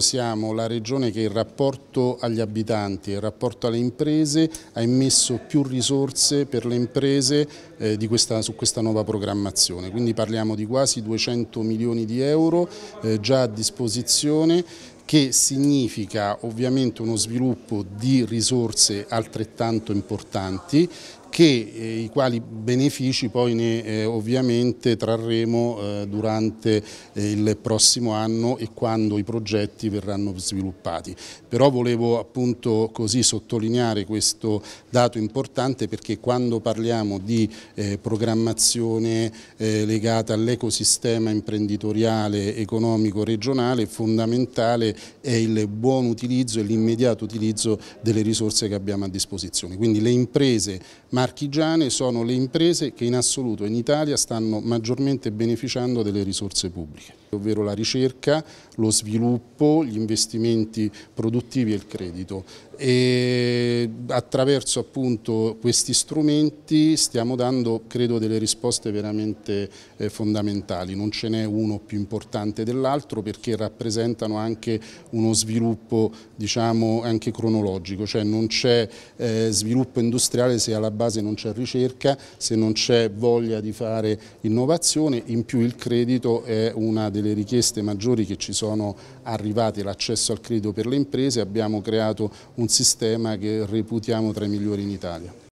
Siamo la regione che in rapporto agli abitanti, in rapporto alle imprese, ha immesso più risorse per le imprese eh, questa, su questa nuova programmazione, quindi parliamo di quasi 200 milioni di euro eh, già a disposizione che significa ovviamente uno sviluppo di risorse altrettanto importanti che, eh, i quali benefici poi ne eh, ovviamente trarremo eh, durante eh, il prossimo anno e quando i progetti verranno sviluppati. Però volevo appunto così sottolineare questo dato importante perché quando parliamo di eh, programmazione eh, legata all'ecosistema imprenditoriale, economico, regionale, fondamentale è il buon utilizzo e l'immediato utilizzo delle risorse che abbiamo a disposizione. Quindi le imprese, ma marchigiane sono le imprese che in assoluto in Italia stanno maggiormente beneficiando delle risorse pubbliche ovvero la ricerca, lo sviluppo, gli investimenti produttivi e il credito. E attraverso appunto questi strumenti stiamo dando, credo, delle risposte veramente eh, fondamentali. Non ce n'è uno più importante dell'altro perché rappresentano anche uno sviluppo, diciamo, anche cronologico, cioè non c'è eh, sviluppo industriale se alla base non c'è ricerca, se non c'è voglia di fare innovazione, in più il credito è una delle delle richieste maggiori che ci sono arrivate, l'accesso al credito per le imprese, abbiamo creato un sistema che reputiamo tra i migliori in Italia.